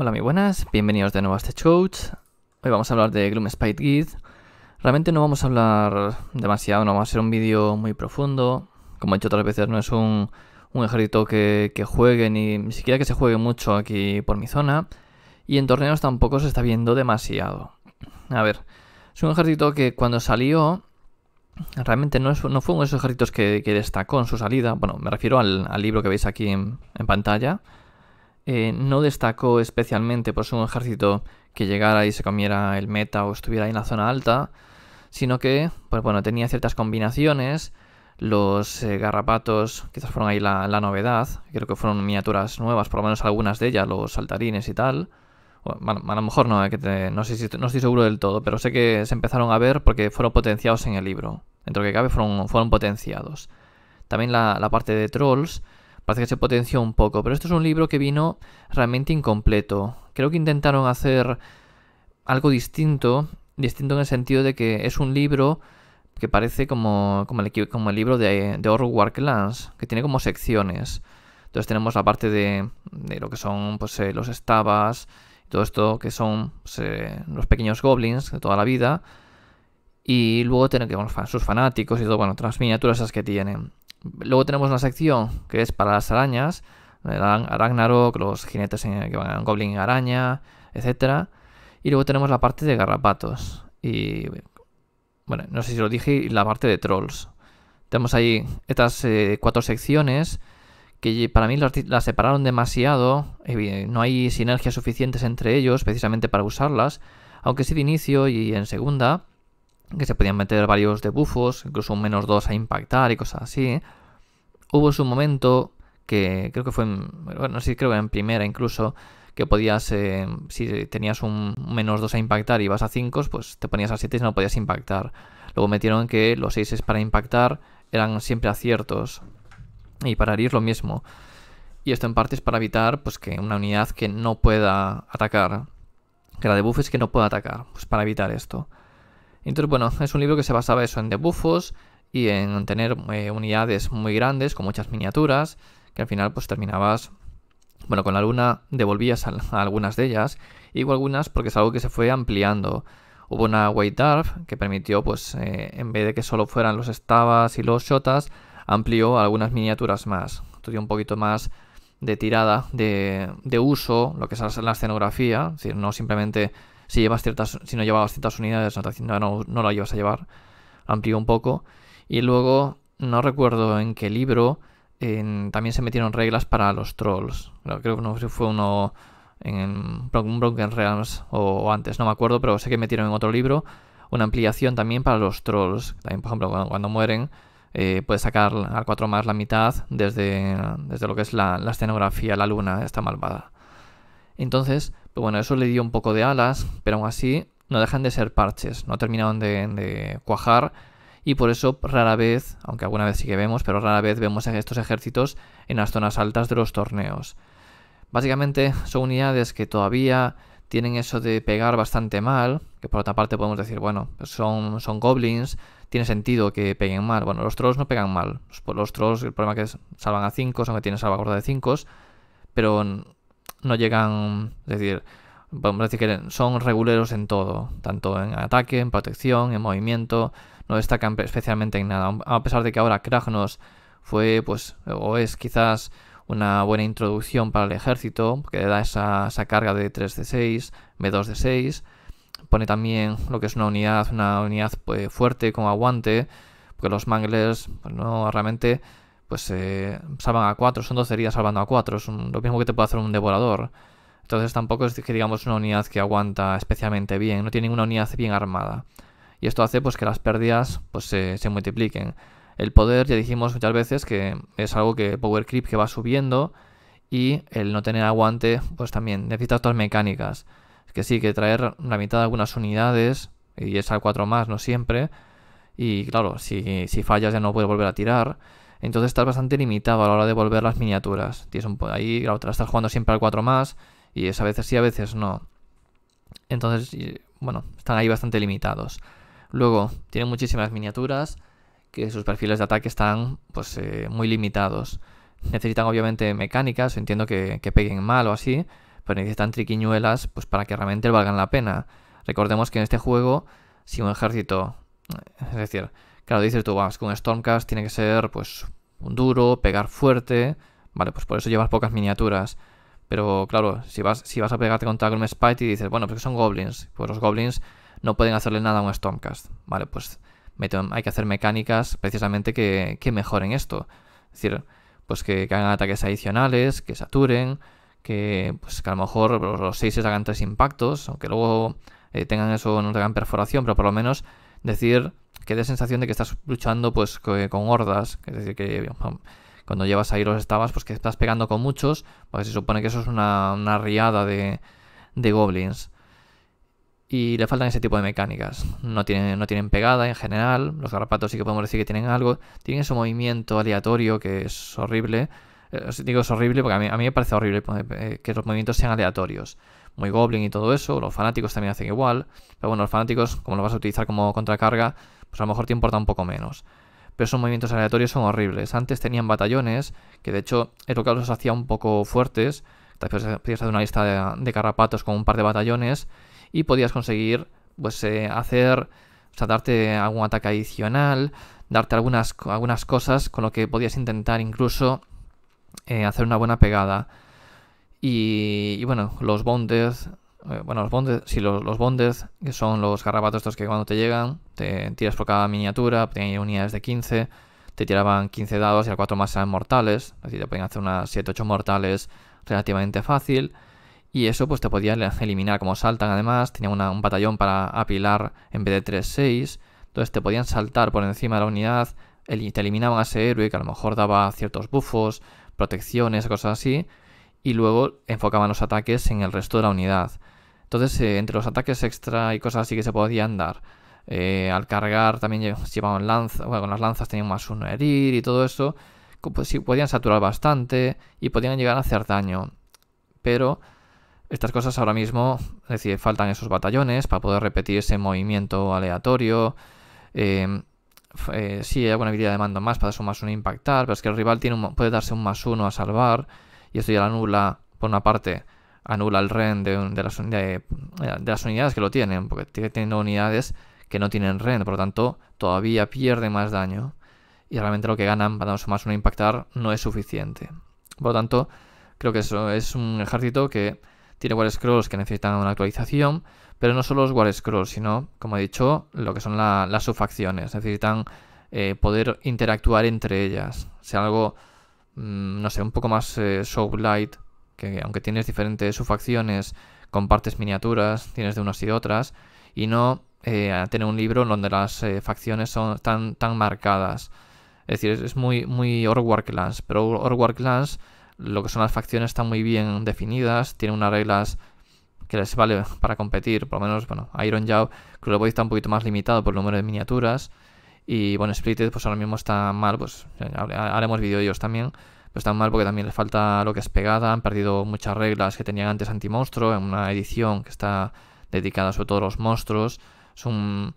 Hola, muy buenas, bienvenidos de nuevo a este coach. Hoy vamos a hablar de Gloom Spite Realmente no vamos a hablar demasiado, no va a ser un vídeo muy profundo. Como he dicho otras veces, no es un, ejército que, juegue, ni, ni, siquiera que se juegue mucho aquí por mi zona. Y en torneos tampoco se está viendo demasiado. A ver, es un ejército que cuando salió, realmente no, fue uno de esos ejércitos que, que, destacó en su salida. Bueno, me refiero al, libro que veis aquí en pantalla eh, no destacó especialmente por su un ejército que llegara y se comiera el meta o estuviera ahí en la zona alta, sino que, pues bueno, tenía ciertas combinaciones. Los eh, garrapatos quizás fueron ahí la, novedad, creo que fueron miniaturas nuevas, por lo menos algunas de ellas, los saltarines y tal. a lo mejor no, eh, que no, estoy seguro del todo, pero sé que se empezaron a ver porque fueron potenciados en el libro. Dentro que cabe fueron, fueron potenciados. También la parte de trolls, Parece que se potenció un poco, pero esto es un libro que vino realmente incompleto. Creo que intentaron hacer algo distinto, distinto en el sentido de que es un libro que parece como, como, el, como el libro de, de Warclans, que tiene como secciones. Entonces tenemos la parte de, lo que son pues, eh, los estabas, todo esto que son pues, eh, los pequeños goblins de toda la vida. Y luego tenemos sus fanáticos y todo, bueno, otras miniaturas esas que tienen. Luego tenemos una sección que es para las arañas, Aragnarok, los jinetes que van a Goblin Araña, etc. Y luego tenemos la parte de garrapatos. Y bueno, no sé si lo dije, la parte de trolls. Tenemos ahí estas eh, cuatro secciones que para mí las, separaron demasiado. no hay sinergias suficientes entre ellos precisamente para usarlas. Aunque sí de inicio y en segunda que se podían meter varios debuffos, incluso un menos 2 a impactar y cosas así. Hubo su momento que creo que fue, en, bueno, sí, creo que en primera incluso, que podías, eh, si tenías un menos 2 a impactar y vas a 5, pues te ponías a 7 y no podías impactar. Luego metieron que los 6 es para impactar eran siempre aciertos y para herir lo mismo. Y esto en parte es para evitar pues, que una unidad que no pueda atacar, que la debuff es que no pueda atacar, pues para evitar esto. Entonces, bueno, es un libro que se basaba eso en debuffos y en tener eh, unidades muy grandes con muchas miniaturas, que al final pues terminabas, bueno, con la luna devolvías algunas de ellas, y algunas porque es algo que se fue ampliando. Hubo una White Dwarf que permitió, pues, eh, en vez de que solo fueran los estabas y los Shotas, amplió algunas miniaturas más. Esto dio un poquito más de tirada, de, de uso, lo que es la escenografía, es decir, no simplemente si llevas si no llevabas ciertas unidades, no, no, la llevas a llevar. Amplió un poco. Y luego, no recuerdo en qué libro, también se metieron reglas para los trolls. Creo que no sé si fue uno en Broken Realms o, antes, no me acuerdo, pero sé que metieron en otro libro una ampliación también para los trolls. También, por ejemplo, cuando, mueren, eh, puedes sacar al 4 más la mitad desde, desde lo que es la, escenografía, la luna, esta malvada. Entonces, pero bueno, eso le dio un poco de alas, pero aún así no dejan de ser parches, no terminaron de, cuajar y por eso rara vez, aunque alguna vez sí que vemos, pero rara vez vemos estos ejércitos en las zonas altas de los torneos. Básicamente son unidades que todavía tienen eso de pegar bastante mal, que por otra parte podemos decir, bueno, son, son goblins, tiene sentido que peguen mal. Bueno, los trolls no pegan mal, los, los trolls el problema es que salvan a 5, aunque tienen salvaguarda de 5, pero no llegan, es decir, podemos decir que son reguleros en todo, tanto en ataque, en protección, en movimiento, no destacan especialmente en nada, a pesar de que ahora Kragnos fue pues o es quizás una buena introducción para el ejército, que le da esa, esa carga de 3 de 6, B2 de 6, pone también lo que es una unidad, una unidad pues, fuerte con aguante, porque los manglers pues, no realmente pues eh, salvan a 4, son 12 heridas salvando a 4, es lo mismo que te puede hacer un devorador. Entonces tampoco es que digamos una unidad que aguanta especialmente bien, no tiene una unidad bien armada. Y esto hace pues que las pérdidas pues se multipliquen. El poder, ya dijimos muchas veces, que es algo que power creep que va subiendo y el no tener aguante pues también necesita otras mecánicas. Es que sí, que traer la mitad de algunas unidades y es al 4 más, no siempre. Y claro, si, si fallas ya no puedes volver a tirar. Entonces estás bastante limitado a la hora de volver las miniaturas. Tienes un, ahí la otra estás jugando siempre al 4 más y es a veces sí, a veces no. Entonces, bueno, están ahí bastante limitados. Luego, tienen muchísimas miniaturas que sus perfiles de ataque están pues eh, muy limitados. Necesitan obviamente mecánicas, entiendo que, que peguen mal o así, pero necesitan triquiñuelas pues para que realmente valgan la pena. Recordemos que en este juego, si un ejército, es decir, Claro, dices tú, vas con un Stormcast tiene que ser pues un duro, pegar fuerte. Vale, pues por eso llevas pocas miniaturas. Pero claro, si vas, si vas a pegarte contra un Spite y dices, bueno, pues que son goblins. Pues los goblins no pueden hacerle nada a un Stormcast. Vale, pues hay que hacer mecánicas precisamente que, mejoren esto. Es decir, pues que, hagan ataques adicionales, que saturen, que pues que a lo mejor los 6 hagan tres impactos, aunque luego eh, tengan eso, no tengan perforación, pero por lo menos decir que de sensación de que estás luchando pues con hordas, es decir, que cuando llevas ahí los estabas, pues que estás pegando con muchos, pues se supone que eso es una, riada de, goblins. Y le faltan ese tipo de mecánicas. No tienen, no tienen pegada en general. Los garrapatos sí que podemos decir que tienen algo. Tienen ese movimiento aleatorio que es horrible. Eh, digo es horrible porque a mí, a mí me parece horrible eh, que los movimientos sean aleatorios muy goblin y todo eso, los fanáticos también hacen igual, pero bueno, los fanáticos, como lo vas a utilizar como contracarga, pues a lo mejor te importa un poco menos. Pero esos movimientos aleatorios son horribles. Antes tenían batallones, que de hecho el lo los hacía un poco fuertes. vez podías hacer una lista de, carrapatos con un par de batallones y podías conseguir pues eh, hacer, o sea, darte algún ataque adicional, darte algunas, algunas cosas con lo que podías intentar incluso eh, hacer una buena pegada. Y, bueno, los bondes, eh, bueno, los bondes, sí, los, los bondes, que son los garrapatos estos que cuando te llegan, te tiras por cada miniatura, tenían unidades de 15, te tiraban 15 dados y al 4 más eran mortales, es decir, te podían hacer unas 7-8 mortales relativamente fácil. Y eso pues te podían eliminar como saltan además, tenía un batallón para apilar en vez de 3-6, entonces te podían saltar por encima de la unidad, te eliminaban a ese héroe que a lo mejor daba ciertos bufos. protecciones, cosas así, y luego enfocaban los ataques en el resto de la unidad. Entonces, eh, entre los ataques extra y cosas así que se podían dar, eh, al cargar también llevaban lanzas, con las lanzas tenían más uno a herir y todo eso, pues podían saturar bastante y podían llegar a hacer daño. Pero estas cosas ahora mismo, es decir, faltan esos batallones para poder repetir ese movimiento aleatorio. Em, eh, sí, hay alguna habilidad de mando más para darse un más uno e impactar, pero es que el rival tiene puede darse un más uno a salvar y esto ya lo anula, por una parte, anula el REN de, las, de, las, unidades que lo tienen, porque tiene teniendo unidades que no tienen REN, por lo tanto, todavía pierde más daño y realmente lo que ganan para más uno impactar no es suficiente. Por lo tanto, creo que eso es un ejército que tiene War Scrolls que necesitan una actualización, pero no solo los War Scrolls, sino, como he dicho, lo que son las subfacciones. Necesitan eh, poder interactuar entre ellas. O algo Mm, no sé, un poco más eh, Light, que aunque tienes diferentes subfacciones, compartes miniaturas, tienes de unas y de otras, y no tiene eh, tener un libro en donde las eh, facciones son tan, tan marcadas. Es decir, es muy, muy Work Clans, pero Work Clans, lo que son las facciones están muy bien definidas, tienen unas reglas que les vale para competir, por lo menos, bueno, Iron Jaw, Cruel está un poquito más limitado por el número de miniaturas, y bueno, Splitted pues ahora mismo está mal, pues eh, haremos vídeo también, está mal porque también les falta lo que es pegada, han perdido muchas reglas que tenían antes anti-monstruo, en una edición que está dedicada sobre todo a los monstruos. Son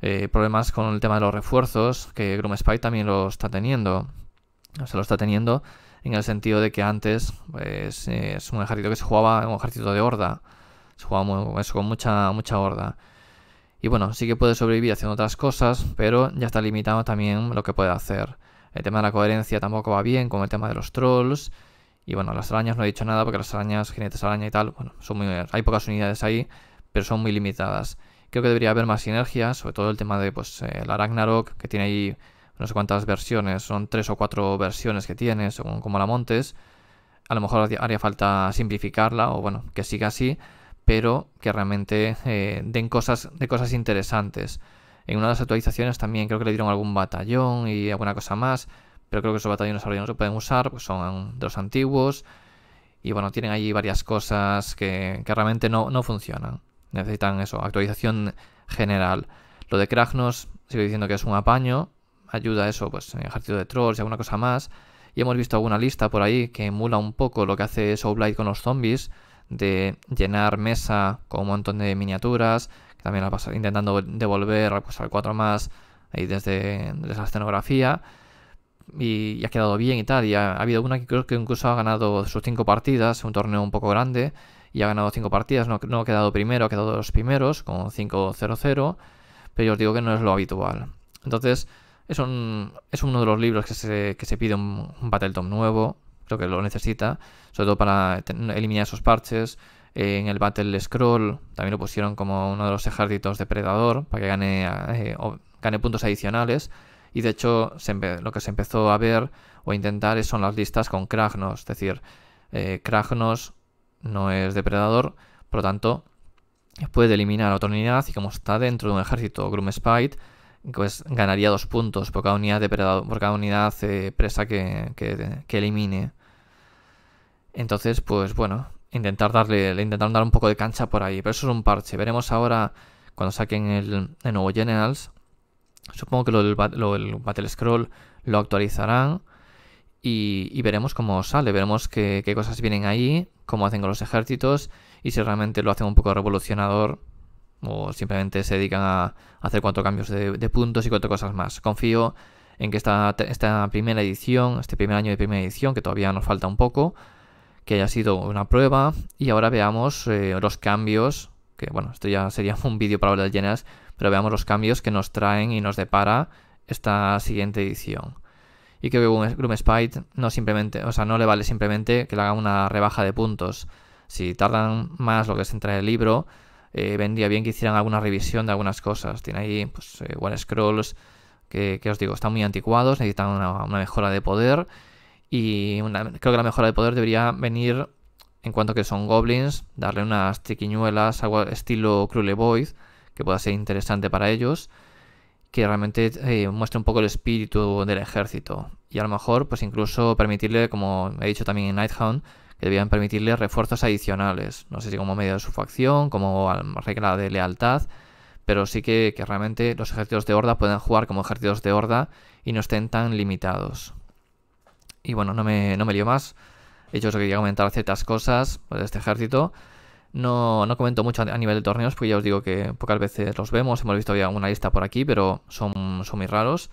eh, problemas con el tema de los refuerzos, que Groom Spy también lo está teniendo. Se lo está teniendo en el sentido de que antes pues, eh, es un ejército que se jugaba, un ejército de horda. Se jugaba con mucha, mucha horda. Y bueno, sí que puede sobrevivir haciendo otras cosas, pero ya está limitado también lo que puede hacer. El tema de la coherencia tampoco va bien, como el tema de los trolls. Y bueno, las arañas no he dicho nada porque las arañas, jinetes araña y tal, bueno, son muy, hay pocas unidades ahí, pero son muy limitadas. Creo que debería haber más sinergias, sobre todo el tema de pues, eh, el Aragnarok, que tiene ahí no sé cuántas versiones, son tres o cuatro versiones que tiene, según como la montes. A lo mejor haría falta simplificarla o bueno, que siga así, pero que realmente eh, den cosas, de cosas interesantes. En una de las actualizaciones también creo que le dieron algún batallón y alguna cosa más, pero creo que esos batallones ahora ya no se pueden usar, pues son de los antiguos. Y bueno, tienen ahí varias cosas que, realmente no, funcionan. Necesitan eso, actualización general. Lo de Kragnos, sigo diciendo que es un apaño, ayuda a eso, pues en ejército de trolls y alguna cosa más. Y hemos visto alguna lista por ahí que emula un poco lo que hace Soulblight con los zombies, de llenar mesa con un montón de miniaturas, también intentando devolver pues, al 4 más ahí desde, desde la escenografía. Y, ha quedado bien y tal. Y ha, habido una que creo que incluso ha ganado sus cinco partidas, un torneo un poco grande, y ha ganado cinco partidas. No, ha quedado primero, ha quedado los primeros con 5-0-0, pero yo os digo que no es lo habitual. Entonces, es, un, es uno de los libros que se, que se pide un, battle nuevo, que lo necesita, sobre todo para eliminar esos parches. en el Battle Scroll también lo pusieron como uno de los ejércitos depredador para que gane, eh, gane puntos adicionales. Y de hecho, lo que se empezó a ver o a intentar son las listas con Kragnos. Es decir, eh, Kragnos no es depredador, por lo tanto, puede eliminar a otra unidad. Y como está dentro de un ejército Groom Spite, pues ganaría dos puntos por cada unidad, depredador, por cada unidad eh, presa que, que elimine. Entonces, pues bueno, intentar darle, intentar dar un poco de cancha por ahí. Pero eso es un parche. Veremos ahora cuando saquen el, nuevo Generals. Supongo que lo Battle Scroll lo actualizarán. Y, veremos cómo sale, veremos qué, cosas vienen ahí, cómo hacen con los ejércitos y si realmente lo hacen un poco revolucionador o simplemente se dedican a hacer cuatro cambios de, puntos y cuatro cosas más. Confío en que esta, esta primera edición, este primer año de primera edición, que todavía nos falta un poco, que haya sido una prueba y ahora veamos eh, los cambios, que bueno, esto ya sería un vídeo para hablar llenas, pero veamos los cambios que nos traen y nos depara esta siguiente edición. Y que Groom Spite no simplemente, o sea, no le vale simplemente que le haga una rebaja de puntos. Si tardan más lo que se entrar en el libro, eh, vendría bien que hicieran alguna revisión de algunas cosas. Tiene ahí, pues, One eh, Scrolls, que, os digo, están muy anticuados, necesitan una mejora de poder y creo que la mejora de poder debería venir en cuanto que son goblins, darle unas triquiñuelas, algo estilo Cruel Void, que pueda ser interesante para ellos, que realmente eh, muestre un poco el espíritu del ejército. Y a lo mejor, pues incluso permitirle, como he dicho también en Nighthound, que debían permitirle refuerzos adicionales. No sé si como medio de su facción, como regla de lealtad, pero sí que, que realmente los ejércitos de horda puedan jugar como ejércitos de horda y no estén tan limitados. Y bueno, no me, no me lío más. He hecho, que quería comentar ciertas cosas pues, de este ejército. No, no comento mucho a nivel de torneos, porque ya os digo que pocas veces los vemos. Hemos visto ya una lista por aquí, pero son, son muy raros.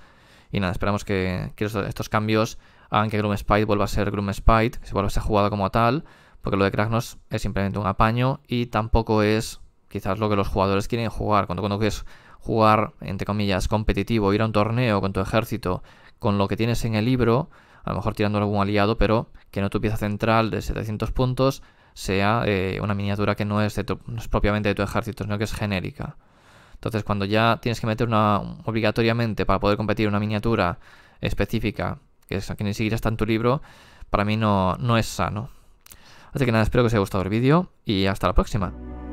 Y nada, esperamos que, estos cambios hagan que Groom Spite vuelva a ser Groom Spite, que se vuelva a ser jugado como tal, porque lo de Kragnos es simplemente un apaño y tampoco es quizás lo que los jugadores quieren jugar. Cuando, cuando quieres jugar, entre comillas, competitivo, ir a un torneo con tu ejército, con lo que tienes en el libro, a lo mejor tirando algún aliado, pero que no tu pieza central de 700 puntos sea eh, una miniatura que no es, propiamente de tu ejército, sino que es genérica. Entonces, cuando ya tienes que meter una obligatoriamente para poder competir una miniatura específica, que, es, que ni siquiera está en tu libro, para mí no es sano. Así que nada, espero que os haya gustado el vídeo y hasta la próxima.